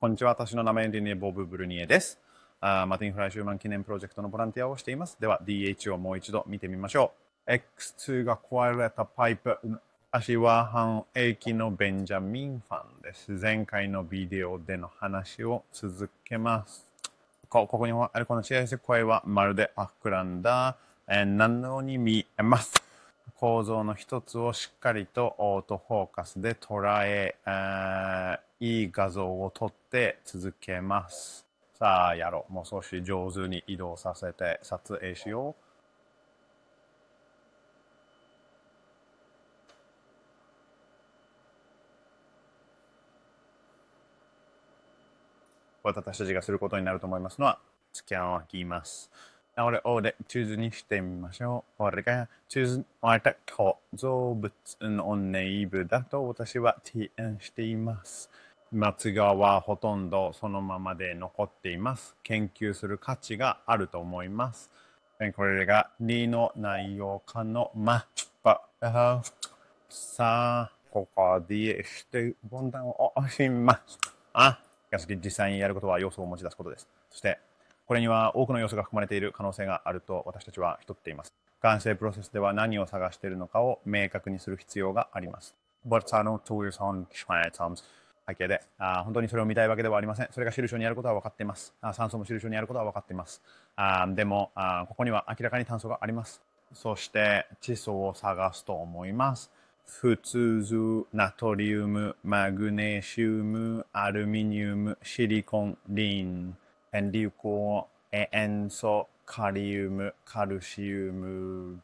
こんにちは。私の名前はリネ・ボブ・ブルニエです。あマティン・フライシューマン記念プロジェクトのボランティアをしています。では、DH をもう一度見てみましょう。X2 が壊れたパイプ。足は半永久のベンジャミンファンです。前回のビデオでの話を続けます。こここにあるこの幸せ声はまるで膨らんだ、えー、何のように見えます。構造の一つをしっかりとオートフォーカスで捉え、えーいい画像を撮って続けます。さあ、やろう。もう少し上手に移動させて撮影しよう。私たちがすることになると思いますのは、スキャンを切ります。これをで、チューズにしてみましょう。これが、チューズ、またと、造物のネイブだと私は提案しています。松川はほとんどそのままで残っています。研究する価値があると思います。これが2の内容化のま、ば、さあ、ここでしてボンタンを押します。あ、がし実際にやることは要素を持ち出すことです。そして、これには多くの要素が含まれている可能性があると私たちは一っています。完成プロセスでは何を探しているのかを明確にする必要があります。But I don't do it on Chinatown's 背景であ本当にそれを見たいわけではありませんそれが印にやることは分かっていますあ酸素も印にやることは分かっていますあでもあここには明らかに炭素がありますそして窒素を探すと思います普通図、ナトリウム、マグネシウム、アルミニウム、シリコン、リン、エンリウコ、塩素、カリウム、カルシウム、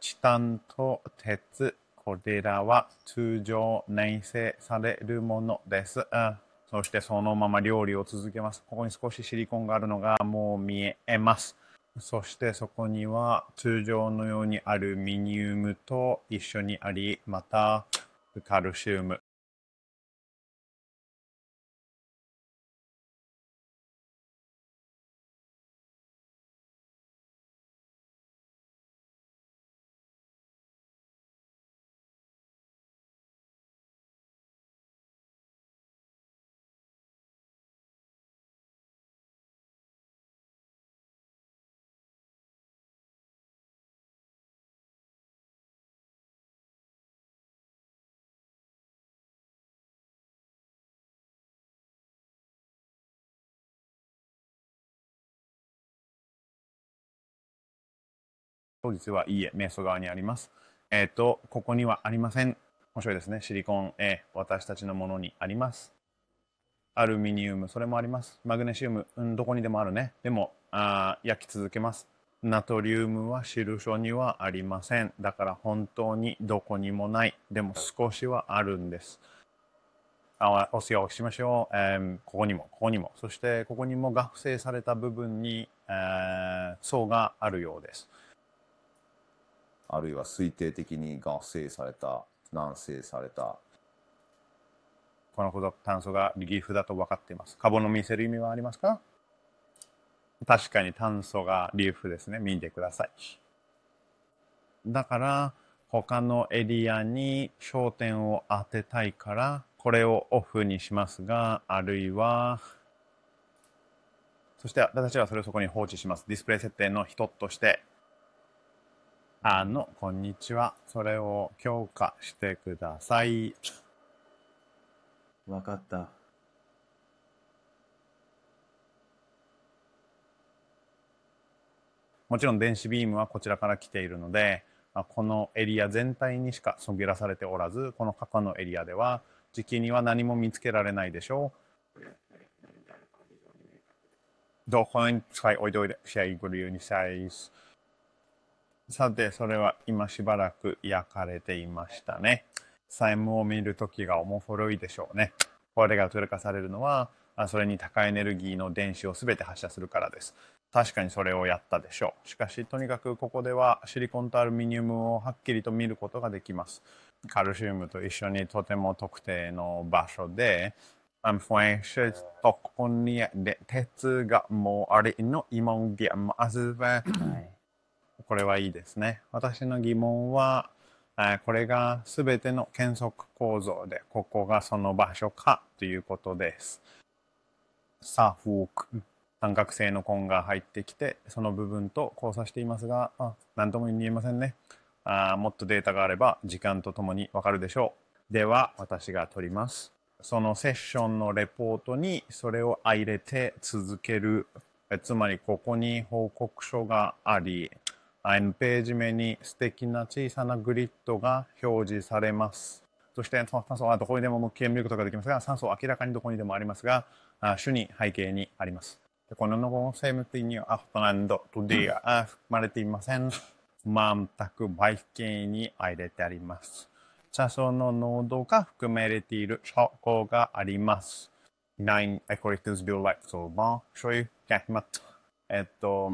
チタンと鉄、これらは通常内製されるものです。うんそしてそのまま料理を続けます。ここに少しシリコンがあるのがもう見えます。そしてそこには通常のようにアルミニウムと一緒にあり、またカルシウム当日はいいえ、瞑想側にあります。えっ、ー、と、ここにはありません。面白いですね。シリコン、えー、私たちのものにあります。アルミニウム、それもあります。マグネシウム、うん、どこにでもあるね。でも、あ焼き続けます。ナトリウムは印にはありません。だから本当にどこにもない。でも少しはあるんです。あお世話をしましょう、えー、ここにも、ここにも、そしてここにもが複された部分に、えー、層があるようです。あるいは推定的に合成された軟性されたこのほど炭素がリフだと分かっていますカボの見せる意味はありますか確かに炭素がリーフですね見てくださいだから他のエリアに焦点を当てたいからこれをオフにしますがあるいはそして私はそれをそこに放置しますディスプレイ設定の人としてあの、こんにちは。それを強化してください。わかった。もちろん電子ビームはこちらから来ているので、このエリア全体にしかそびらされておらず、この過去のエリアでは、時期には何も見つけられないでしょう。どこに使いおいでおいで、シェイグルユニにサイス。さて、それは今しばらく焼かれていましたね。債務を見る時がおもふろいでしょうね。これが取り化されるのは、それに高いエネルギーの電子を全て発射するからです。確かにそれをやったでしょう。しかし、とにかくここではシリコンとアルミニウムをはっきりと見ることができます。カルシウムと一緒にとても特定の場所で、アンフォエシェとここに鉄がもうあれの今を見ます。これはいいですね。私の疑問は、これが全ての検測構造で、ここがその場所かということです。サあフォーク。三角形の根が入ってきて、その部分と交差していますが、何とも言えませんねあ。もっとデータがあれば時間とともにわかるでしょう。では、私が取ります。そのセッションのレポートにそれを入れて続ける。つまり、ここに報告書があり、ページ目に素敵な小さなグリッドが表示されます。そして酸素はどこにでも無き見ることができますが、酸素は明らかにどこにでもありますが、主に背景にあります。このノのセムティニアフトランドトディアは含まれていません。全く背景に入れてあります。車窓の濃度が含まれている証拠があります。9 accolades build like so えっと、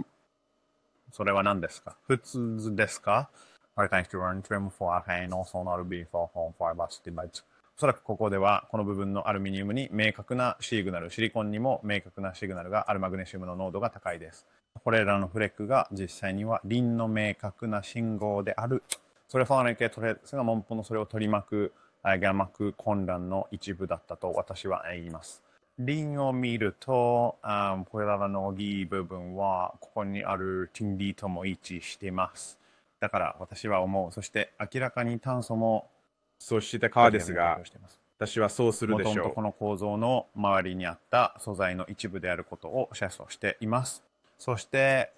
それは何ですか普通ですか a r c a n t e r n trim for arcane also not be for home for bus device おそらくここではこの部分のアルミニウムに明確なシグナル、シリコンにも明確なシグナルがあるマグネシウムの濃度が高いです。これらのフレックが実際にはリンの明確な信号である。それファーネ系トレスが門本のそれを取り巻く、ャマク混乱の一部だったと私は言います。リンを見ると、あこれらの大きい部分は、ここにあるティンディとも一致しています。だから私は思う。そして明らかに炭素も、そして川ですが、私はそうするでしょう。もともとこの構造の周りにあった素材の一部であることを示唆しています。そして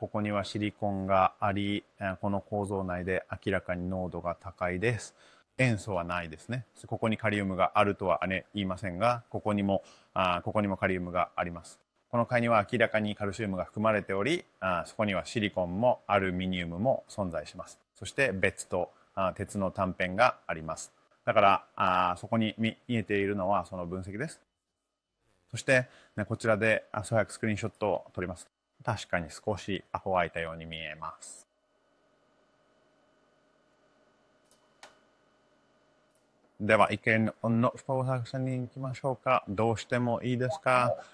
ここにはシリコンがありこの構造内で明らかに濃度が高いです塩素はないですね。ここにカリウムがあるとは、ね、言いませんが、ここにもあ、ここにもカリウムがあります。この貝には明らかにカルシウムが含まれており、あそこにはシリコンもアルミニウムも存在します。そして別とあ鉄の短辺があります。だから、あそこに見えているのはその分析です。そして、ね、こちらで素早くスクリーンショットを撮ります。確かに少しアホ空いたように見えます。では、意見のスポンサーに行きましょうか。どうしてもいいですか the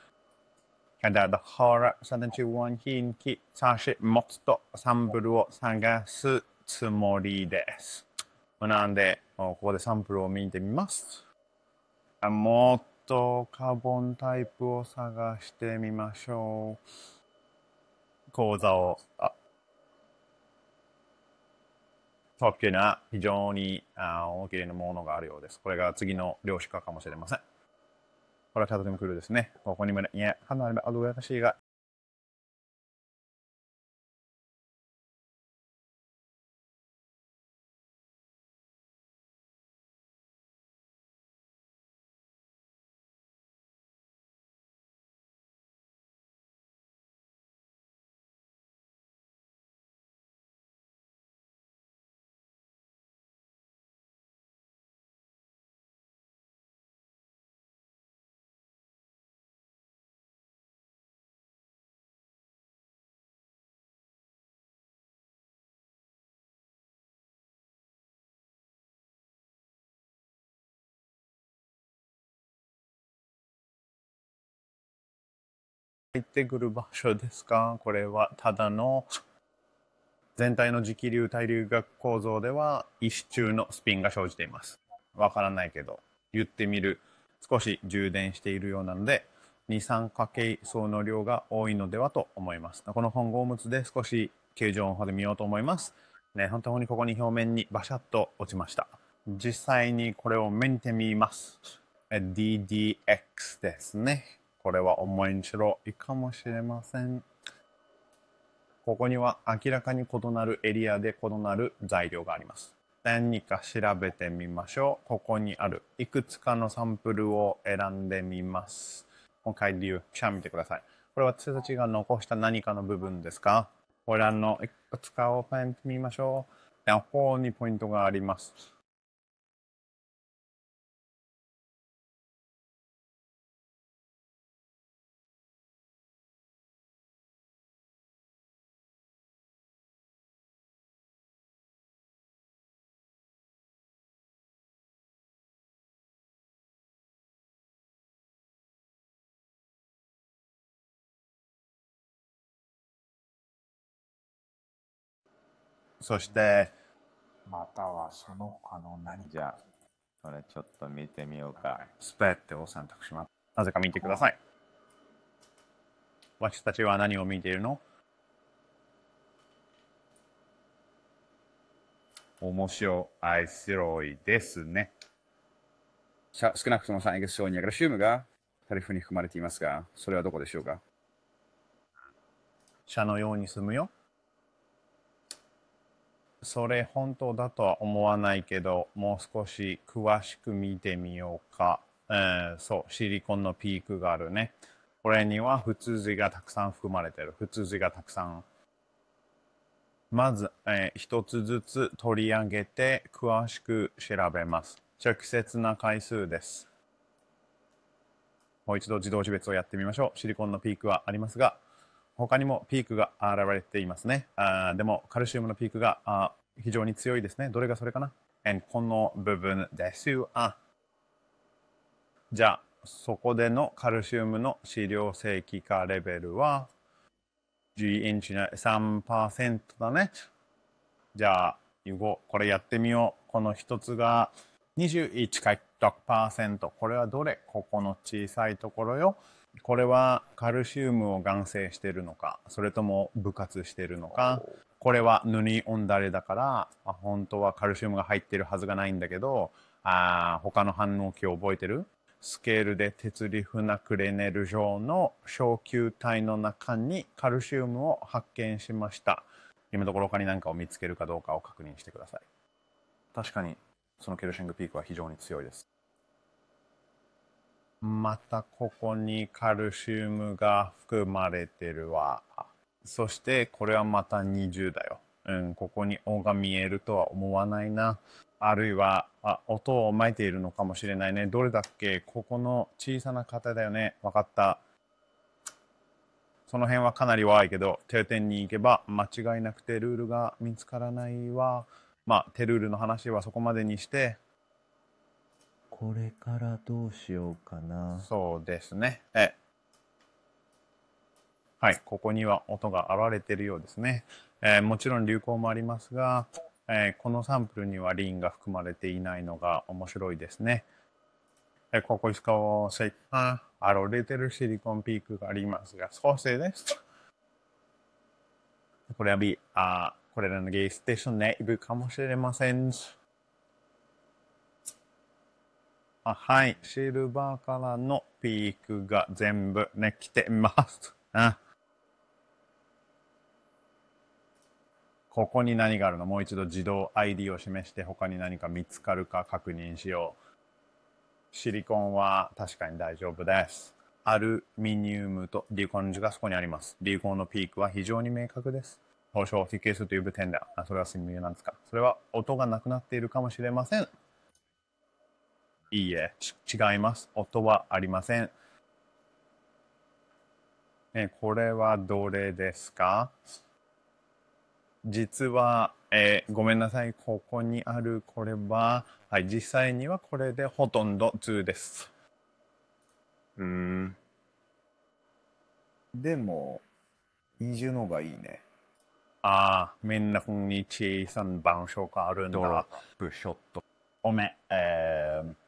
h ?Cada だから7 1品 i 差し持つとサンプルを探すつもりです。なんで、ここでサンプルを見てみます。もっとカーボンタイプを探してみましょう。講座を特急には非常に大きなものがあるようです。これが次の量子化かもしれません。これはチャートでも来るですね。ここにもね、いや、かなりあるらしいが、入ってくる場所ですかこれはただの全体の磁気流対流学構造では一周のスピンが生じていますわからないけど言ってみる少し充電しているようなので二酸化系層の量が多いのではと思いますこの本ゴムツで少し形状音波で見ようと思いますね本当にここに表面にバシャッと落ちました実際にこれを目にてみます DDX ですねこれはにしろいいかもしれません。ここには明らかに異なるエリアで異なる材料があります。何か調べてみましょう。ここにあるいくつかのサンプルを選んでみます。今回理由、記者見てください。これは私たちが残した何かの部分ですかご覧のいくつかを見てみましょう。両方にポイントがあります。そして、またはその他の何じゃそれちょっと見てみようか。スペってを選択します。なぜか見てください。私たちは何を見ているの面白い、ロイですね。少なくとも三液商にアグラシウムがタリフに含まれていますが、それはどこでしょうか社のように住むよ。それ本当だとは思わないけど、もう少し詳しく見てみようか。えん、そう、シリコンのピークがあるね。これには普通字がたくさん含まれてる。普通字がたくさん。まず、えー、一つずつ取り上げて詳しく調べます。直接な回数です。もう一度自動識別をやってみましょう。シリコンのピークはありますが、他にもピークが現れていますね。あでも、カルシウムのピークがあ非常に強いですね。どれがそれかなこの部分ですよ。あじゃあ、そこでのカルシウムの飼料性規化レベルは、10インチの3%だね。じゃあ、これやってみよう。この一つが21.6%回。これはどれここの小さいところよ。これはカルシウムを含成してるのかそれとも部活してるのかこれはヌニオンダレだから、まあ、本当はカルシウムが入ってるはずがないんだけどあ他の反応器を覚えてるスケールで鉄リフナクレネル状の小球体の中にカルシウムを発見しました今どころかに何かを見つけるかどうかを確認してください確かにそのケルシングピークは非常に強いですまたここにカルシウムが含まれてるわそしてこれはまた20だよ、うん、ここに尾が見えるとは思わないなあるいはあ音をまいているのかもしれないねどれだっけここの小さな方だよね分かったその辺はかなり弱いけど定点に行けば間違いなくてルールが見つからないわまあテルールの話はそこまでにしてこれからどうしようかな。そうですね。えはい、ここには音が現れているようですね。えー、もちろん流行もありますが、えー、このサンプルにはリンが含まれていないのが面白いですね。えー、ここに使わせ、あ、現れてるシリコンピークがありますが、少しです。これは B、あ、これらのゲイステーションいるかもしれません。あ、はい。シルバーからのピークが全部ね、来てます。うん。ここに何があるのもう一度自動 ID を示して他に何か見つかるか確認しよう。シリコンは確かに大丈夫です。アルミニウムとリコンジがそこにあります。リコンのピークは非常に明確です。保証を引きするという部点だ。あ、それは睡眠なんですかそれは音がなくなっているかもしれません。いいえ、違います。音はありません。えこれはどれですか実は、えー、ごめんなさい。ここにあるこれは、はい、実際にはこれでほとんど2です。うん。でも、20の方がいいね。ああ、みんなこんにちは。さん、番所があるんだ。ドロップショット。おめ、えー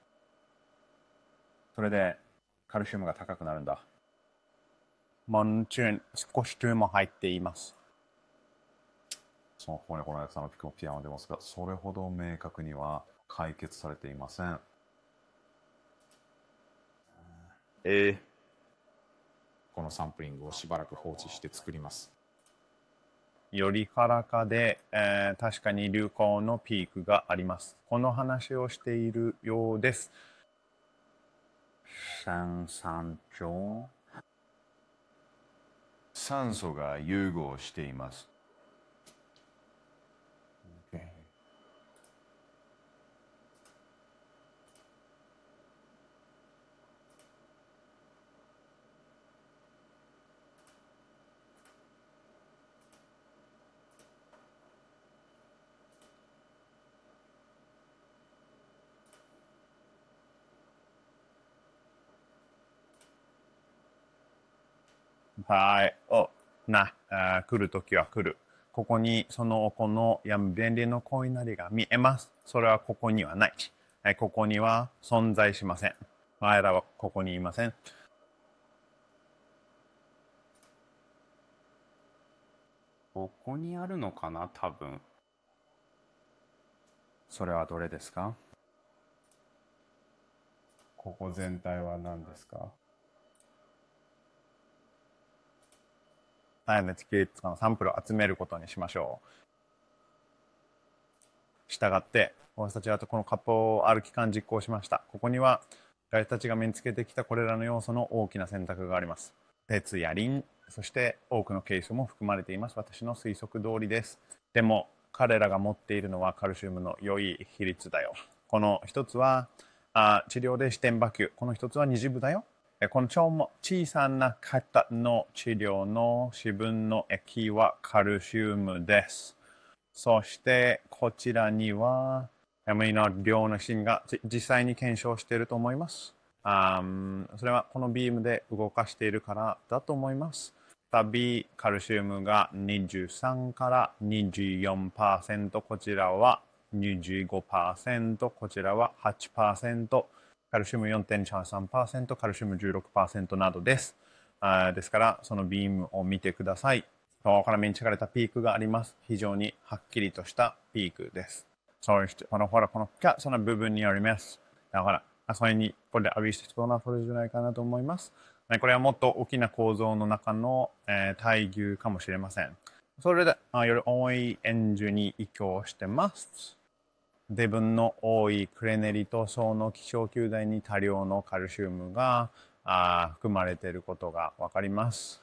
それでカルシウムが高くなるんだもちろん少し注も入っていますその方にこのやのピアノでますがそれほど明確には解決されていませんええこのサンプリングをしばらく放置して作りますよりからかで、えー、確かに流行のピークがありますこの話をしているようです酸素が融合していますはい。お、な、あ来るときは来る。ここにそのお子のや便利の恋なりが見えます。それはここにはない。はい、ここには存在しません。我らはここにいません。ここにあるのかな多分。それはどれですかここ全体は何ですか内の地球とかのサンプルを集めることにしましょう。したがって、私たちはこの割烹をある期間実行しました。ここには、私たちが身につけてきたこれらの要素の大きな選択があります。鉄やリン、そして多くのケースも含まれています。私の推測通りです。でも、彼らが持っているのはカルシウムの良い比率だよ。この一つは、あ治療で視点波球。この一つは二次部だよ。この小さな方の治療の自分の液はカルシウムです。そしてこちらには ME の量の芯が実際に検証していると思います。あそれはこのビームで動かしているからだと思います。たびカルシウムが23から24%こちらは25%こちらは8%。カルシウム4.33%、カルシウム16%などです。あですから、そのビームを見てください。顔から見にかれたピークがあります。非常にはっきりとしたピークです。そうして、このほら、このピカその部分によります。だから、それに、これで浴びして人なそれじゃないかなと思います。これはもっと大きな構造の中の、えー、対牛かもしれません。それで、あより多い円樹に移行してます。デブンの多いクレネリと層の希少球体に多量のカルシウムが含まれていることが分かります。